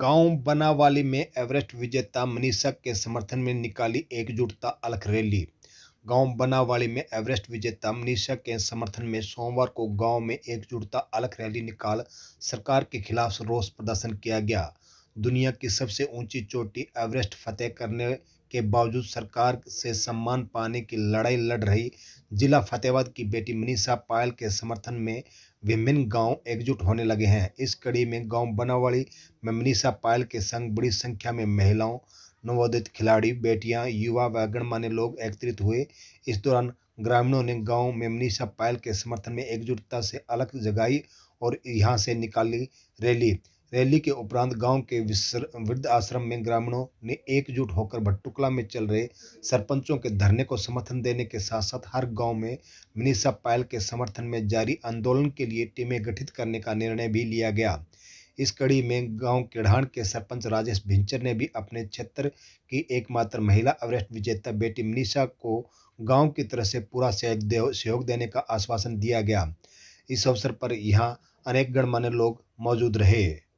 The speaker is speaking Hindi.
गांव बनावाली में एवरेस्ट विजेता मनीषा के समर्थन में निकाली एकजुटता अलख रैली गांव बनावाली में एवरेस्ट विजेता मनीषा के समर्थन में सोमवार को गांव में एकजुटता अलख रैली निकाल सरकार के खिलाफ रोष प्रदर्शन किया गया दुनिया की सबसे ऊंची चोटी एवरेस्ट फतेह करने के बावजूद सरकार से सम्मान पाने की लड़ाई लड़ रही जिला फतेहाबाद की बेटी मनीषा पायल के समर्थन में विभिन्न गांव एकजुट होने लगे हैं इस कड़ी में गांव बनावाड़ी में मनीषा पायल के संग बड़ी संख्या में महिलाओं नवोदित खिलाड़ी बेटियां युवा व गणमान्य लोग एकत्रित हुए इस दौरान ग्रामीणों ने गांव में मनीषा पायल के समर्थन में एकजुटता से अलग जगाई और यहाँ से निकाली रैली रैली के उपरांत गांव के वृद्ध आश्रम में ग्रामीणों ने एकजुट होकर भट्टुकला में चल रहे सरपंचों के धरने को समर्थन देने के साथ साथ हर गांव में मनीषा पायल के समर्थन में जारी आंदोलन के लिए टीमें गठित करने का निर्णय भी लिया गया इस कड़ी में गांव केढ़ाण के सरपंच राजेश भिंचर ने भी अपने क्षेत्र की एकमात्र महिला एवरेस्ट विजेता बेटी मनीषा को गांव की तरफ से पूरा सहयोग देने का आश्वासन दिया गया इस अवसर पर यहाँ अनेक गणमान्य लोग मौजूद रहे